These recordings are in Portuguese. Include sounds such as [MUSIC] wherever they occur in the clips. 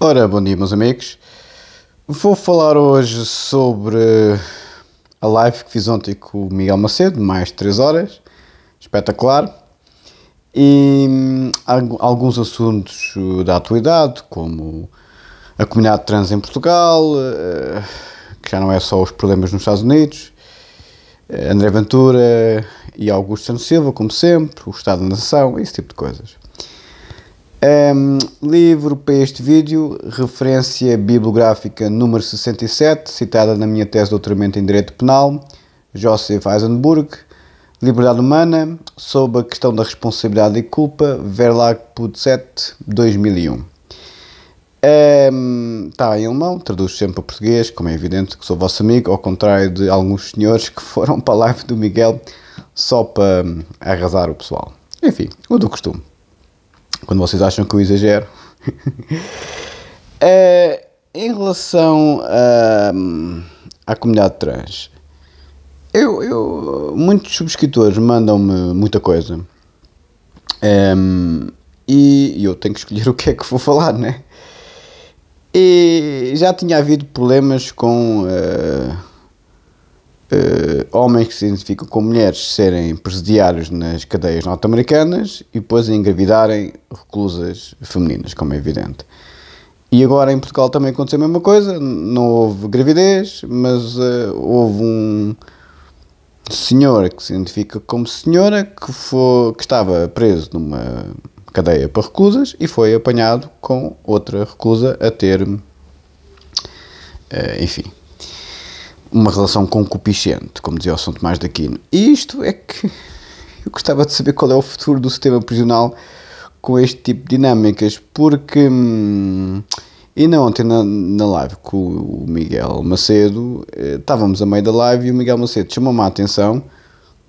Ora, bom dia, meus amigos. Vou falar hoje sobre a live que fiz ontem com o Miguel Macedo, mais 3 horas, espetacular. E hum, alguns assuntos uh, da atualidade, como a comunidade trans em Portugal, uh, que já não é só os problemas nos Estados Unidos, uh, André Ventura e Augusto Santos Silva, como sempre, o Estado da Nação, esse tipo de coisas. Um, ehm, livro para este vídeo, referência bibliográfica número 67, citada na minha tese de doutoramento em Direito Penal, Joseph Eisenberg, Liberdade Humana, sob a questão da responsabilidade e culpa, Verlag Putset, 2001. Um, está ehm, em alemão, traduz sempre para português, como é evidente que sou vosso amigo, ao contrário de alguns senhores que foram para a live do Miguel só para hum, arrasar o pessoal. Enfim, o do costume. Quando vocês acham que eu exagero. é, [LAUGHS] em relação a, ehm, à comunidade trans, eu, eu muitos subscritores mandam-me muita coisa. Um, ehm, e eu tenho que escolher [LAUGHS] o que é que vou falar, né? E já tinha havido problemas com. Uh, eh, homens que se identificam com mulheres serem presidiários nas cadeias norte-americanas e depois engravidarem reclusas femininas, como é evidente. E agora em Portugal também aconteceu a mesma coisa, não houve gravidez, mas uh, houve um senhor que se identifica como senhora que, foi, que estava preso numa cadeia para reclusas e foi apanhado com outra reclusa a ter, uh, enfim, uma relação concupiscente, como dizia o São Tomás de Aquino. E isto é que [LAUGHS] eu gostava de saber qual é o futuro do sistema prisional com este tipo de dinâmicas, porque hum, ainda ontem na, na live com o Miguel Macedo, eh, estávamos a meio da live e o Miguel Macedo chamou-me a atenção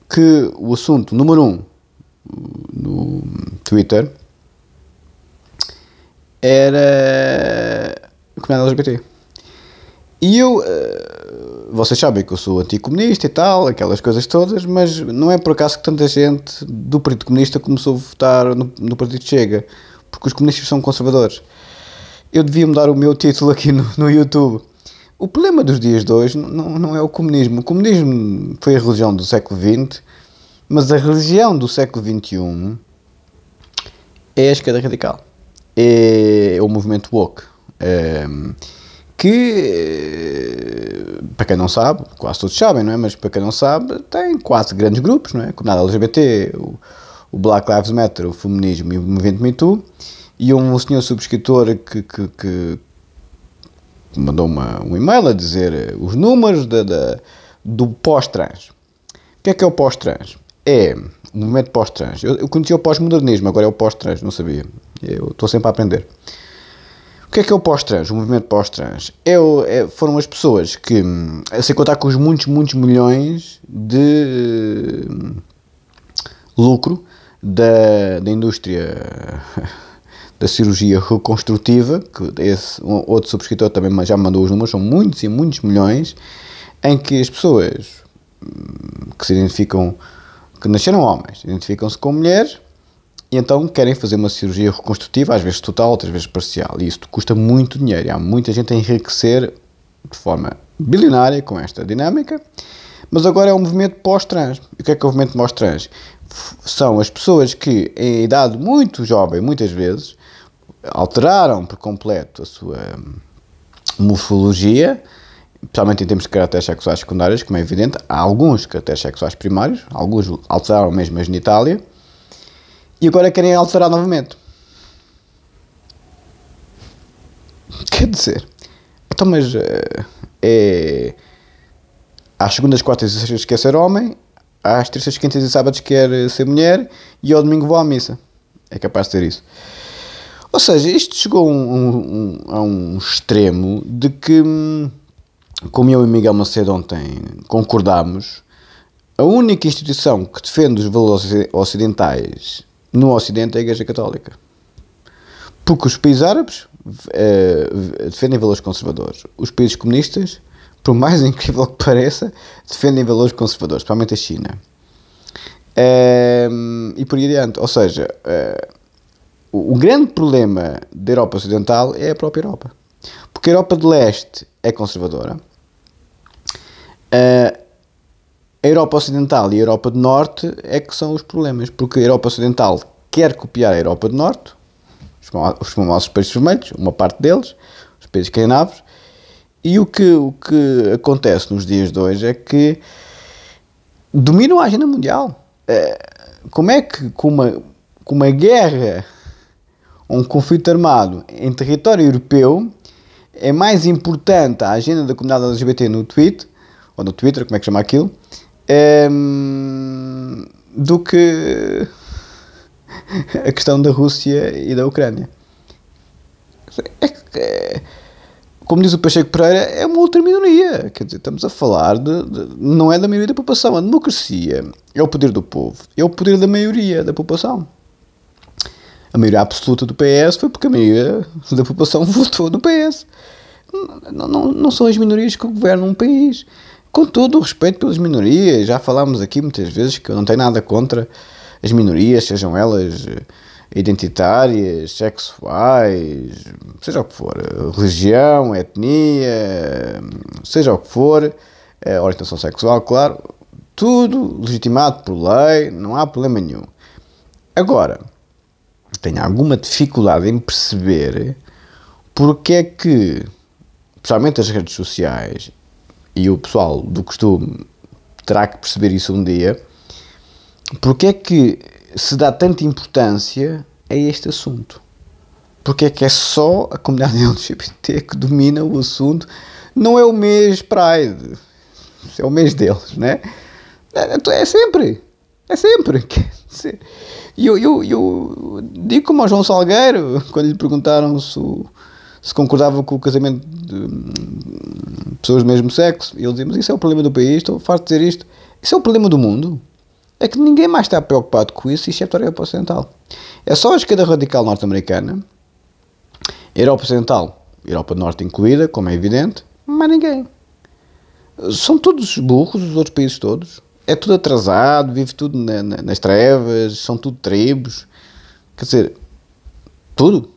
que o assunto número um hum, no Twitter era a comunidade LGBT. E eu eh, vocês sabem que eu sou anticomunista e tal, aquelas coisas todas, mas não é por acaso que tanta gente do Partido Comunista começou a votar no, no Partido Chega, porque os comunistas são conservadores. Eu devia mudar o meu título aqui no, no YouTube. O problema dos dias de hoje não, não é o comunismo. O comunismo foi a religião do século XX, mas a religião do século XXI é a esquerda radical. É, o movimento woke. É, que, eh, para quem não sabe, quase todos sabem, não é? Mas para quem não sabe, tem quatro grandes grupos, não é? Como nada LGBT, o, o, Black Lives Matter, o feminismo e o movimento Me Too, e um senhor subscritor que, que, que mandou uma, um e-mail a dizer eh, os números da, da do pós-trans. O que é que é o pós-trans? É o movimento pós-trans. Eu, eu conhecia o pós-modernismo, agora é o pós-trans, não sabia. Eu estou sempre a aprender que é que é o pós-trans, o movimento pós-trans? É, é foram as pessoas que, hum, sem contar com os muitos, muitos milhões de hum, lucro da, da indústria [LAUGHS] da cirurgia reconstrutiva, que esse um, outro subscritor também já me mandou os números, são muitos e muitos milhões, em que as pessoas hum, que se identificam, que nasceram homens, identificam-se com mulheres, e então querem fazer uma cirurgia reconstrutiva, às vezes total, outras vezes parcial. E isso custa muito dinheiro. E há muita gente a enriquecer de forma bilionária com esta dinâmica. Mas agora é um movimento pós-trans. E o que é que é o movimento pós-trans? São as pessoas que, em idade muito jovem, muitas vezes, alteraram por completo a sua morfologia, especialmente em termos de caracteres sexuais secundários, como é evidente, há alguns caracteres sexuais primários, alguns alteraram mesmo a genitália, e agora querem alterar novamente. Quer dizer, então, mas eh, é. Às segundas, quartas e sextas quer ser homem, às terças, quintas e sábados quer ser mulher e ao domingo vou à missa. É capaz de ter isso. Ou seja, isto chegou um, um, a um extremo de que, hum, como eu e Miguel Macedo ontem concordámos, a única instituição que defende os valores ocidentais no Ocidente, a Igreja Católica. Porque os países árabes uh, defendem valores conservadores. Os países comunistas, por mais [LAUGHS] incrível que pareça, defendem valores conservadores, principalmente a China. Uh, e por aí adiante. Ou seja, uh, o, o grande problema da Europa Ocidental é a própria Europa. Porque a Europa de Leste é conservadora. Uh, a Europa Ocidental e a Europa do Norte é que são os problemas, porque a Europa Ocidental quer copiar a Europa do Norte, os famosos países vermelhos, uma parte deles, os países escandinavos, e o que, o que acontece nos dias de hoje é que dominam a agenda mundial. É, como é que com uma, com uma guerra, um conflito armado em território europeu, é mais importante a agenda da comunidade LGBT no tweet, ou no Twitter, como é que chama aquilo, Ehm, do que a questão da Rússia e da Ucrânia. É, é, como diz o Pacheco Pereira, é uma outra minoria. Quer dizer, estamos a falar de, de não é da maioria da população. A democracia é o poder do povo, é o poder da maioria da população. A maioria absoluta do PS foi porque a maioria da população [LAUGHS] votou no PS. Não, não, não são as minorias que governam um país. Contudo, respeito pelas minorias, já falámos aqui muitas vezes que eu não tenho nada contra as minorias, sejam elas eh, identitárias, sexuais, seja o que for, eh, religião, etnia, eh, seja o que for, orientação sexual, claro, tudo legitimado por lei, não há problema nenhum. Agora, tenho alguma dificuldade em perceber porque é que, especialmente as redes sociais e o pessoal do costume terá que perceber isso um dia, porque é que se dá tanta importância a este assunto? Porque é que é só a comunidade LGBT [LAUGHS] que domina o assunto? Não é o mês Pride, é o mês deles, né? Então, é sempre, é sempre. [LAUGHS] E eu, eu, eu, digo como ao João Salgueiro, quando lhe perguntaram se, se concordava com o casamento de, pessoas do mesmo sexo. E ele dizia, mas isso é o problema do país, estou farto de dizer isto. Isso é o problema do mundo. É que ninguém mais está preocupado com isso, excepto a Europa Ocidental. É só a esquerda radical norte-americana, Europa Ocidental, Europa do Norte incluída, como é evidente, mas ninguém. São todos burros, os outros países todos. É tudo atrasado, vive tudo na, na, nas trevas, são tudo tribos. Quer dizer, tudo.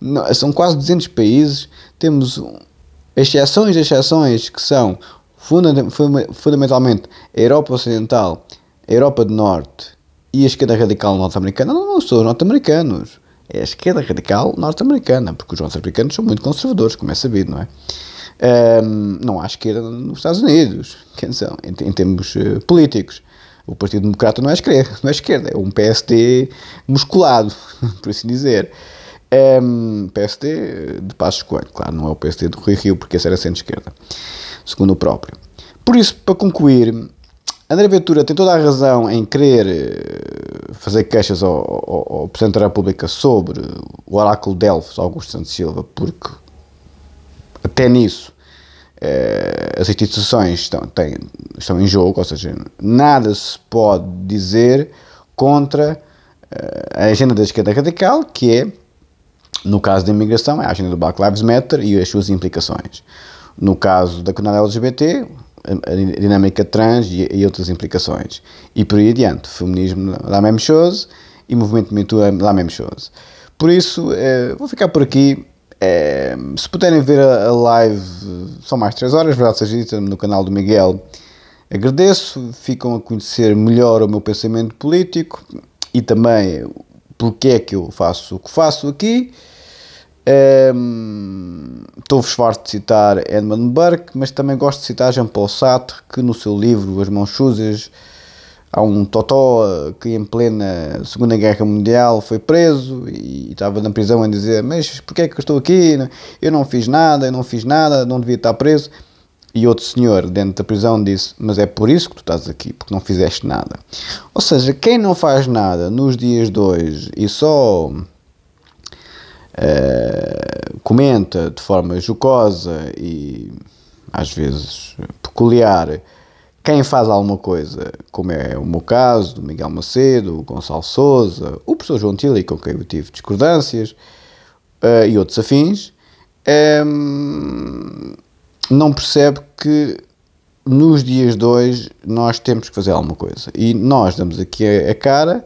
Não, são quase 200 países, temos um, Exceções exceções que são funda fundamentalmente a Europa Ocidental, a Europa do Norte e a esquerda radical norte-americana, não, não são os norte-americanos, é a esquerda radical norte-americana, porque os norte-americanos são muito conservadores, como é sabido, não é? Um, não há esquerda nos Estados Unidos, [LAUGHS] quem são, em, em termos uh, políticos. O Partido Democrata não é esquerda, [LAUGHS] não é esquerda, é um PST musculado, [LAUGHS] por assim dizer. Um, ehm, PSD de Passos Coelho, claro, não é o PSD do Rui Rio, porque esse era centro-esquerda, segundo o próprio. Por isso, para concluir, André Ventura tem toda a razão em querer eh, fazer queixas ao, ao, ao Presidente da República sobre o oráculo Delfos, Augusto Santos Silva, porque até nisso eh, as instituições estão, têm, estão em jogo, ou seja, nada se pode dizer contra eh, a agenda da esquerda radical, que é no caso da imigração, é a agenda do Black Lives Matter e as suas implicações. No caso da comunidade LGBT, a dinâmica trans e, e, outras implicações. E por aí adiante, feminismo lá mesmo chose e movimento mito lá mesmo chose. Por isso, é, vou ficar por aqui. É, se puderem ver a, a, live, são mais 3 horas, verdade seja dita, no canal do Miguel. Agradeço, ficam a conhecer melhor o meu pensamento político e também porque é que eu faço o que faço aqui. Ehm, estou-vos farto de citar Edmund Burke, mas também gosto de citar Jean-Paul Sartre, que no seu livro As Mãos Sujas há um totó eh, que em plena Segunda Guerra Mundial foi preso e estava na prisão a dizer mas porquê é que eu estou aqui? Eu não fiz nada, eu não fiz nada, não devia estar preso. E outro senhor dentro da prisão disse: Mas é por isso que tu estás aqui, porque não fizeste nada. Ou seja, quem não faz nada nos dias de hoje e só eh, comenta de forma jocosa e às vezes peculiar quem faz alguma coisa, como é o meu caso, do Miguel Macedo, o Gonçalo Souza, o professor João Tilly, com quem eu tive discordâncias, uh, e outros afins, um, ehm, não percebe que nos dias de hoje nós temos que fazer alguma coisa. E nós damos aqui a, a cara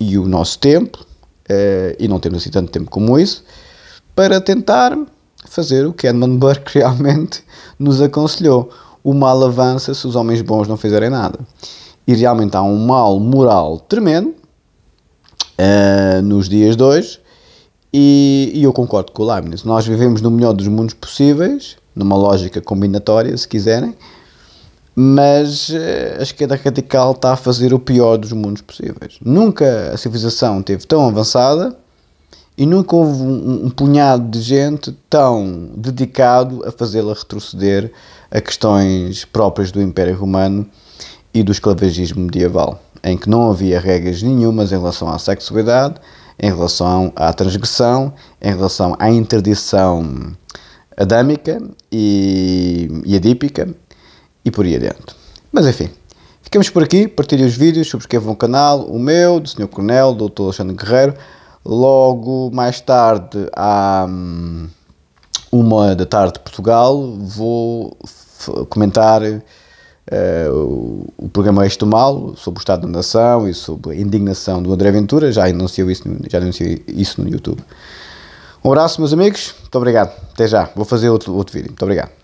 e o nosso tempo uh, e não temos assim tanto tempo como isso, para tentar fazer o que Edmund Burke [LAUGHS] realmente nos aconselhou. O mal avança se os homens bons não fizerem nada. E realmente há um mal moral tremendo uh, nos dias de hoje, e, e eu concordo com o Leibniz. Nós vivemos no melhor dos mundos possíveis, numa lógica combinatória, se quiserem, mas eh, a esquerda radical está a fazer o pior dos mundos possíveis. Nunca a civilização teve tão avançada e nunca houve um, um punhado de gente tão dedicado a fazê-la retroceder a questões próprias do Império Romano e do esclavagismo medieval, em que não havia regras nenhumas em relação à sexualidade, em relação à transgressão, em relação à interdição adâmica e, e adípica e por aí adiante. Mas enfim, ficamos por aqui, partilhem os vídeos, subscrevam o canal, o meu, do Sr. Coronel, do Dr. Alexandre Guerreiro. Logo mais tarde, à hum, uma da tarde de Portugal, vou comentar uh, o programa Este do Mal, sobre o Estado da Nação e sobre a indignação do André Ventura, já anunciou isso, já anunciou isso no YouTube. Um abraço, meus amigos. Muito obrigado. Até já. Vou fazer outro, outro vídeo. Muito obrigado.